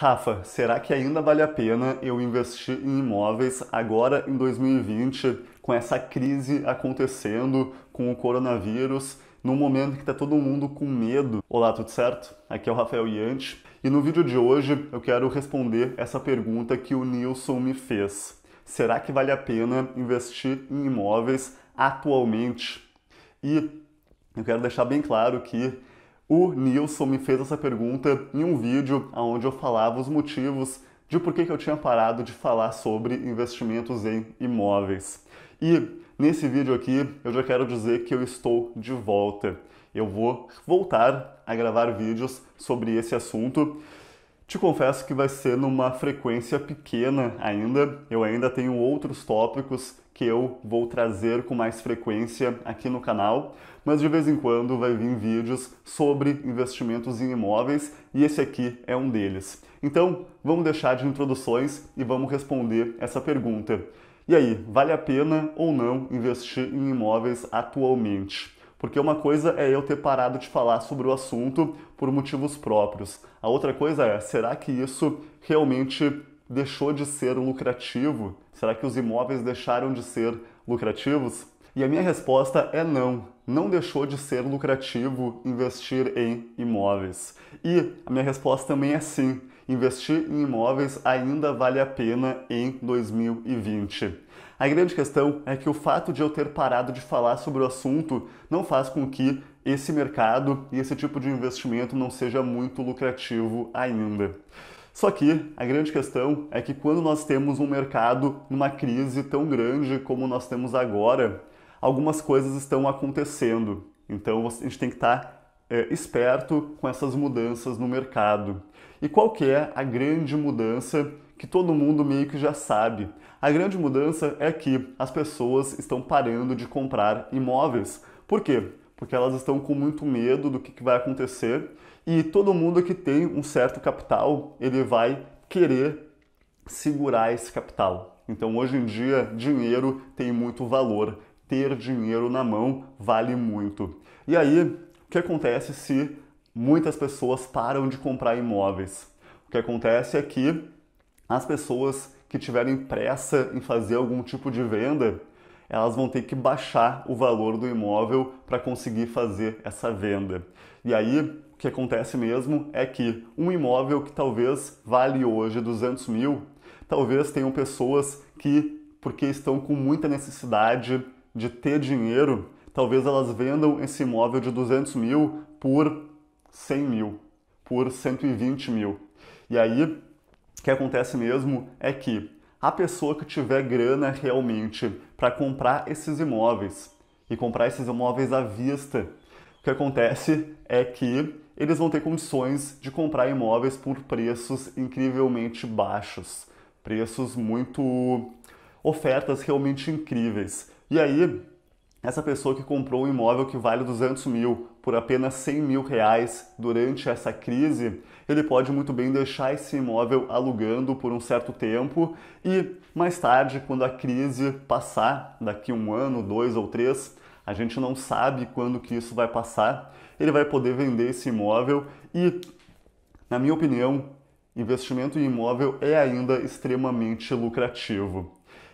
Rafa, será que ainda vale a pena eu investir em imóveis agora em 2020, com essa crise acontecendo, com o coronavírus, num momento que está todo mundo com medo? Olá, tudo certo? Aqui é o Rafael Yanti e no vídeo de hoje eu quero responder essa pergunta que o Nilson me fez. Será que vale a pena investir em imóveis atualmente? E eu quero deixar bem claro que o Nilson me fez essa pergunta em um vídeo onde eu falava os motivos de por que, que eu tinha parado de falar sobre investimentos em imóveis. E nesse vídeo aqui eu já quero dizer que eu estou de volta. Eu vou voltar a gravar vídeos sobre esse assunto. Te confesso que vai ser numa frequência pequena ainda. Eu ainda tenho outros tópicos que eu vou trazer com mais frequência aqui no canal, mas de vez em quando vai vir vídeos sobre investimentos em imóveis e esse aqui é um deles. Então, vamos deixar de introduções e vamos responder essa pergunta. E aí, vale a pena ou não investir em imóveis atualmente? Porque uma coisa é eu ter parado de falar sobre o assunto por motivos próprios. A outra coisa é, será que isso realmente deixou de ser lucrativo? Será que os imóveis deixaram de ser lucrativos? E a minha resposta é não. Não deixou de ser lucrativo investir em imóveis. E a minha resposta também é sim. Investir em imóveis ainda vale a pena em 2020. A grande questão é que o fato de eu ter parado de falar sobre o assunto não faz com que esse mercado e esse tipo de investimento não seja muito lucrativo ainda. Só que a grande questão é que quando nós temos um mercado numa crise tão grande como nós temos agora, algumas coisas estão acontecendo. Então a gente tem que estar é, esperto com essas mudanças no mercado. E qual que é a grande mudança que todo mundo meio que já sabe? A grande mudança é que as pessoas estão parando de comprar imóveis. Por quê? porque elas estão com muito medo do que, que vai acontecer e todo mundo que tem um certo capital ele vai querer segurar esse capital. Então hoje em dia dinheiro tem muito valor, ter dinheiro na mão vale muito. E aí o que acontece se muitas pessoas param de comprar imóveis? O que acontece é que as pessoas que tiverem pressa em fazer algum tipo de venda, elas vão ter que baixar o valor do imóvel para conseguir fazer essa venda. E aí, o que acontece mesmo é que um imóvel que talvez vale hoje 200 mil, talvez tenham pessoas que, porque estão com muita necessidade de ter dinheiro, talvez elas vendam esse imóvel de 200 mil por 100 mil, por 120 mil. E aí, o que acontece mesmo é que a pessoa que tiver grana realmente para comprar esses imóveis e comprar esses imóveis à vista, o que acontece é que eles vão ter condições de comprar imóveis por preços incrivelmente baixos, preços muito ofertas realmente incríveis. E aí, essa pessoa que comprou um imóvel que vale 200 mil por apenas 100 mil reais durante essa crise, ele pode muito bem deixar esse imóvel alugando por um certo tempo e mais tarde, quando a crise passar, daqui um ano, dois ou três, a gente não sabe quando que isso vai passar, ele vai poder vender esse imóvel e, na minha opinião, investimento em imóvel é ainda extremamente lucrativo.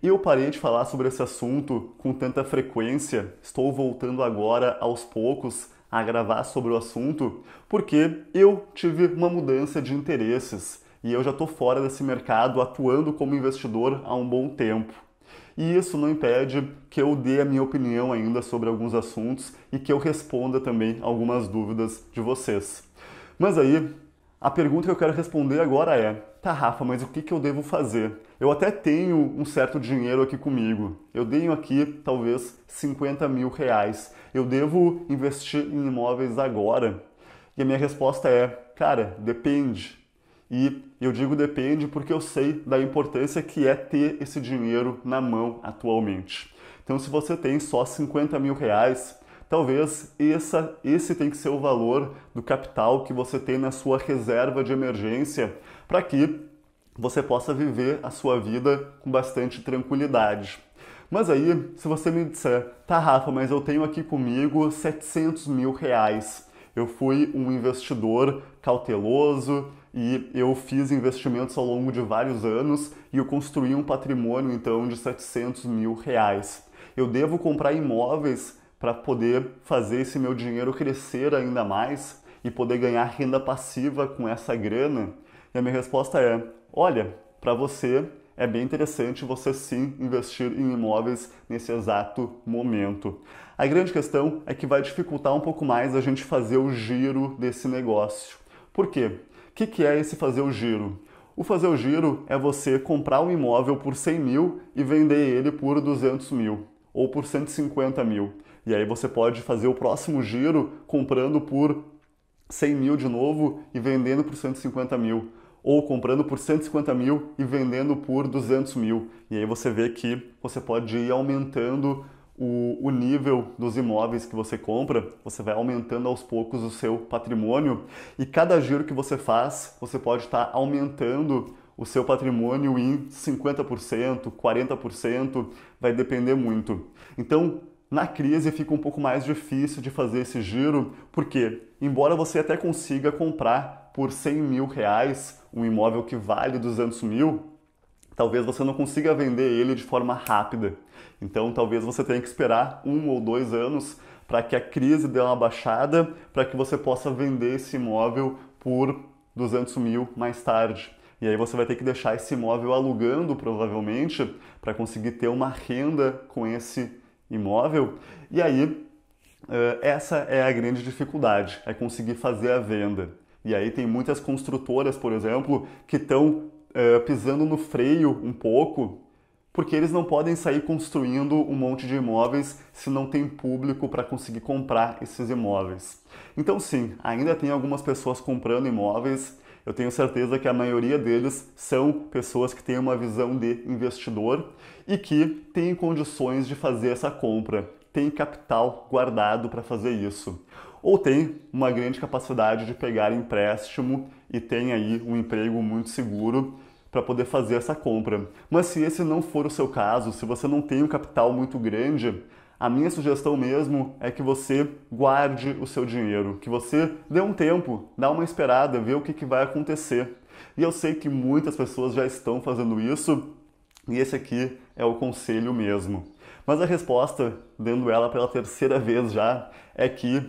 Eu parei de falar sobre esse assunto com tanta frequência, estou voltando agora aos poucos a gravar sobre o assunto, porque eu tive uma mudança de interesses e eu já estou fora desse mercado atuando como investidor há um bom tempo. E isso não impede que eu dê a minha opinião ainda sobre alguns assuntos e que eu responda também algumas dúvidas de vocês. Mas aí, a pergunta que eu quero responder agora é: Tá, Rafa, mas o que, que eu devo fazer? Eu até tenho um certo dinheiro aqui comigo. Eu tenho aqui talvez 50 mil reais. Eu devo investir em imóveis agora? E a minha resposta é, cara, depende. E eu digo depende porque eu sei da importância que é ter esse dinheiro na mão atualmente. Então, se você tem só 50 mil reais, talvez essa, esse tem que ser o valor do capital que você tem na sua reserva de emergência para que você possa viver a sua vida com bastante tranquilidade. Mas aí, se você me disser, tá Rafa, mas eu tenho aqui comigo 700 mil reais. Eu fui um investidor cauteloso e eu fiz investimentos ao longo de vários anos e eu construí um patrimônio então de 700 mil reais. Eu devo comprar imóveis para poder fazer esse meu dinheiro crescer ainda mais e poder ganhar renda passiva com essa grana? E a minha resposta é: olha, para você é bem interessante você sim investir em imóveis nesse exato momento. A grande questão é que vai dificultar um pouco mais a gente fazer o giro desse negócio. Por quê? O que, que é esse fazer o giro? O fazer o giro é você comprar um imóvel por 100 mil e vender ele por 200 mil ou por 150 mil. E aí você pode fazer o próximo giro comprando por 100 mil de novo e vendendo por 150 mil. Ou comprando por 150 mil e vendendo por 200 mil. E aí você vê que você pode ir aumentando o, o, nível dos imóveis que você compra, você vai aumentando aos poucos o seu patrimônio e cada giro que você faz, você pode estar tá aumentando o seu patrimônio em 50%, 40%, vai depender muito. Então, na crise fica um pouco mais difícil de fazer esse giro, porque embora você até consiga comprar por 100 mil reais um imóvel que vale 200 mil, talvez você não consiga vender ele de forma rápida. Então talvez você tenha que esperar um ou dois anos para que a crise dê uma baixada, para que você possa vender esse imóvel por 200 mil mais tarde. E aí você vai ter que deixar esse imóvel alugando, provavelmente, para conseguir ter uma renda com esse imóvel imóvel. E aí, eh, essa é a grande dificuldade, é conseguir fazer a venda. E aí tem muitas construtoras, por exemplo, que estão eh, pisando no freio um pouco, porque eles não podem sair construindo um monte de imóveis se não tem público para conseguir comprar esses imóveis. Então, sim, ainda tem algumas pessoas comprando imóveis. Eu tenho certeza que a maioria deles são pessoas que têm uma visão de investidor e que tem condições de fazer essa compra, tem capital guardado para fazer isso, ou tem uma grande capacidade de pegar empréstimo e tem aí um emprego muito seguro para poder fazer essa compra. Mas se esse não for o seu caso, se você não tem um capital muito grande, a minha sugestão mesmo é que você guarde o seu dinheiro, que você dê um tempo, dá uma esperada, vê o que, que vai acontecer. E eu sei que muitas pessoas já estão fazendo isso e esse aqui é o conselho mesmo. Mas a resposta, dando ela pela terceira vez já, é que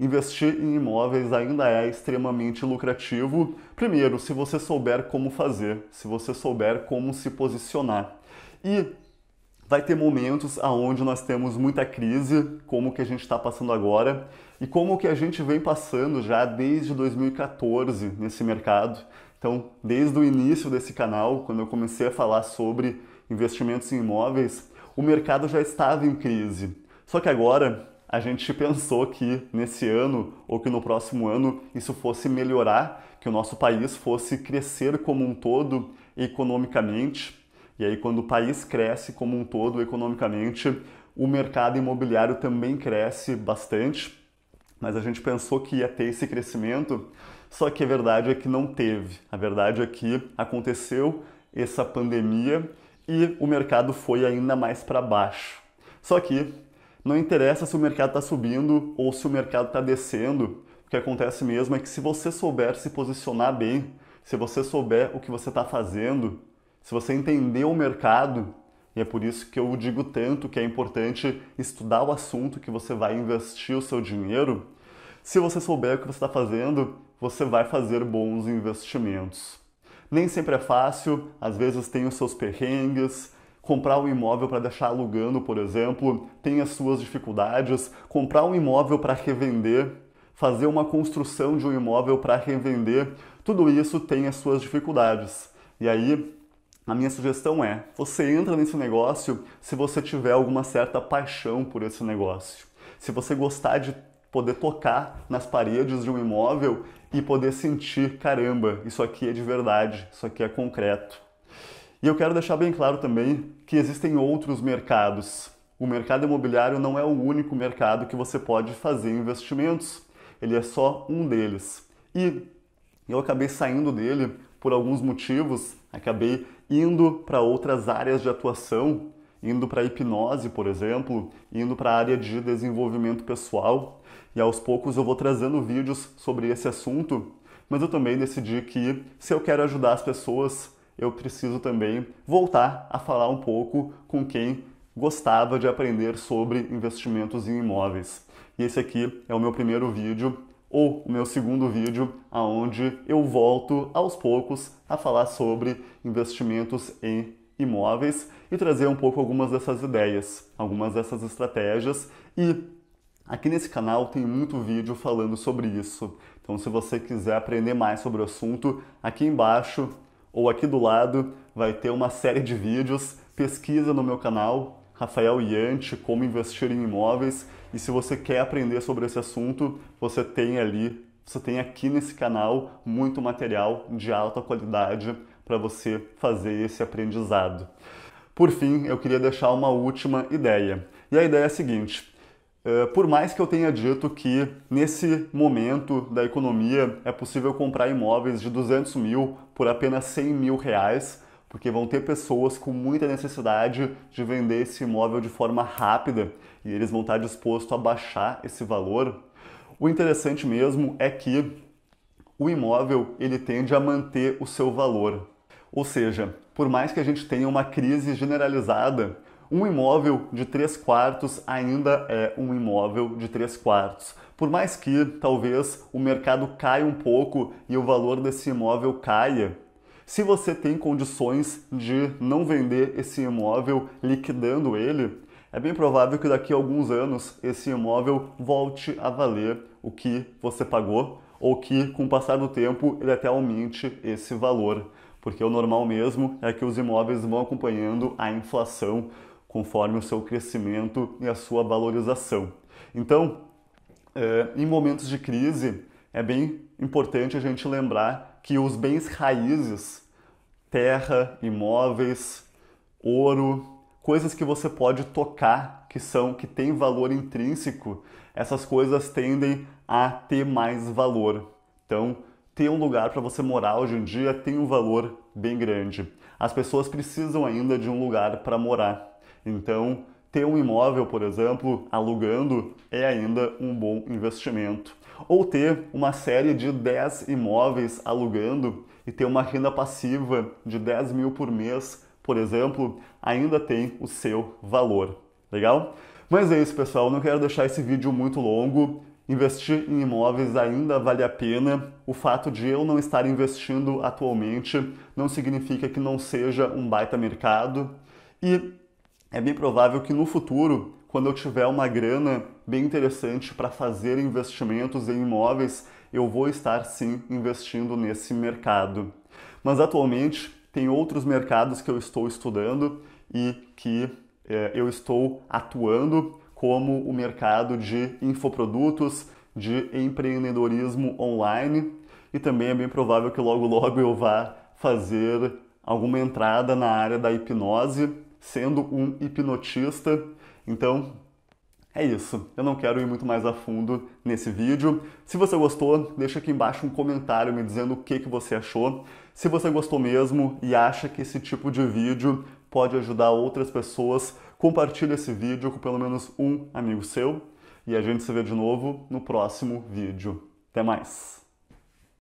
investir em imóveis ainda é extremamente lucrativo. Primeiro, se você souber como fazer, se você souber como se posicionar. E vai ter momentos aonde nós temos muita crise, como que a gente está passando agora, e como que a gente vem passando já desde 2014 nesse mercado. Então, desde o início desse canal, quando eu comecei a falar sobre investimentos em imóveis, o mercado já estava em crise. Só que agora a gente pensou que nesse ano ou que no próximo ano isso fosse melhorar, que o nosso país fosse crescer como um todo economicamente. E aí, quando o país cresce como um todo economicamente, o mercado imobiliário também cresce bastante. Mas a gente pensou que ia ter esse crescimento só que a verdade é que não teve. A verdade é que aconteceu essa pandemia e o mercado foi ainda mais para baixo. Só que não interessa se o mercado está subindo ou se o mercado está descendo, o que acontece mesmo é que se você souber se posicionar bem, se você souber o que você está fazendo, se você entender o mercado, e é por isso que eu digo tanto que é importante estudar o assunto que você vai investir o seu dinheiro, se você souber o que você está fazendo, você vai fazer bons investimentos. Nem sempre é fácil, às vezes tem os seus perrengues, comprar um imóvel para deixar alugando, por exemplo, tem as suas dificuldades, comprar um imóvel para revender, fazer uma construção de um imóvel para revender, tudo isso tem as suas dificuldades. E aí, a minha sugestão é: você entra nesse negócio se você tiver alguma certa paixão por esse negócio. Se você gostar de poder tocar nas paredes de um imóvel e poder sentir, caramba, isso aqui é de verdade, isso aqui é concreto. E eu quero deixar bem claro também que existem outros mercados. O mercado imobiliário não é o único mercado que você pode fazer investimentos, ele é só um deles. E eu acabei saindo dele por alguns motivos, acabei indo para outras áreas de atuação indo para hipnose, por exemplo, indo para a área de desenvolvimento pessoal. E aos poucos eu vou trazendo vídeos sobre esse assunto, mas eu também decidi que se eu quero ajudar as pessoas, eu preciso também voltar a falar um pouco com quem gostava de aprender sobre investimentos em imóveis. E esse aqui é o meu primeiro vídeo ou o meu segundo vídeo aonde eu volto aos poucos a falar sobre investimentos em imóveis e trazer um pouco algumas dessas ideias, algumas dessas estratégias e aqui nesse canal tem muito vídeo falando sobre isso. Então se você quiser aprender mais sobre o assunto, aqui embaixo ou aqui do lado vai ter uma série de vídeos, pesquisa no meu canal Rafael Yante como investir em imóveis, e se você quer aprender sobre esse assunto, você tem ali você tem aqui nesse canal muito material de alta qualidade para você fazer esse aprendizado. Por fim, eu queria deixar uma última ideia. E a ideia é a seguinte: é, por mais que eu tenha dito que nesse momento da economia é possível comprar imóveis de 200 mil por apenas 100 mil reais, porque vão ter pessoas com muita necessidade de vender esse imóvel de forma rápida e eles vão estar dispostos a baixar esse valor. O interessante mesmo é que o imóvel ele tende a manter o seu valor. Ou seja, por mais que a gente tenha uma crise generalizada, um imóvel de 3 quartos ainda é um imóvel de 3 quartos. Por mais que talvez o mercado caia um pouco e o valor desse imóvel caia, se você tem condições de não vender esse imóvel liquidando ele, é bem provável que daqui a alguns anos esse imóvel volte a valer o que você pagou ou que, com o passar do tempo, ele até aumente esse valor porque o normal mesmo é que os imóveis vão acompanhando a inflação conforme o seu crescimento e a sua valorização. Então, é, em momentos de crise, é bem importante a gente lembrar que os bens raízes, terra, imóveis, ouro, coisas que você pode tocar, que são que têm valor intrínseco, essas coisas tendem a ter mais valor. Então, ter um lugar para você morar hoje em dia tem um valor bem grande. As pessoas precisam ainda de um lugar para morar. Então, ter um imóvel, por exemplo, alugando é ainda um bom investimento. Ou ter uma série de 10 imóveis alugando e ter uma renda passiva de 10 mil por mês, por exemplo, ainda tem o seu valor. Legal? Mas é isso, pessoal. Não quero deixar esse vídeo muito longo investir em imóveis ainda vale a pena. O fato de eu não estar investindo atualmente não significa que não seja um baita mercado. E é bem provável que no futuro, quando eu tiver uma grana bem interessante para fazer investimentos em imóveis, eu vou estar sim investindo nesse mercado. Mas atualmente tem outros mercados que eu estou estudando e que eh, eu estou atuando como o mercado de infoprodutos, de empreendedorismo online e também é bem provável que logo logo eu vá fazer alguma entrada na área da hipnose, sendo um hipnotista. Então, é isso. Eu não quero ir muito mais a fundo nesse vídeo. Se você gostou, deixa aqui embaixo um comentário me dizendo o que, que você achou. Se você gostou mesmo e acha que esse tipo de vídeo pode ajudar outras pessoas, Compartilhe esse vídeo com pelo menos um amigo seu e a gente se vê de novo no próximo vídeo. Até mais!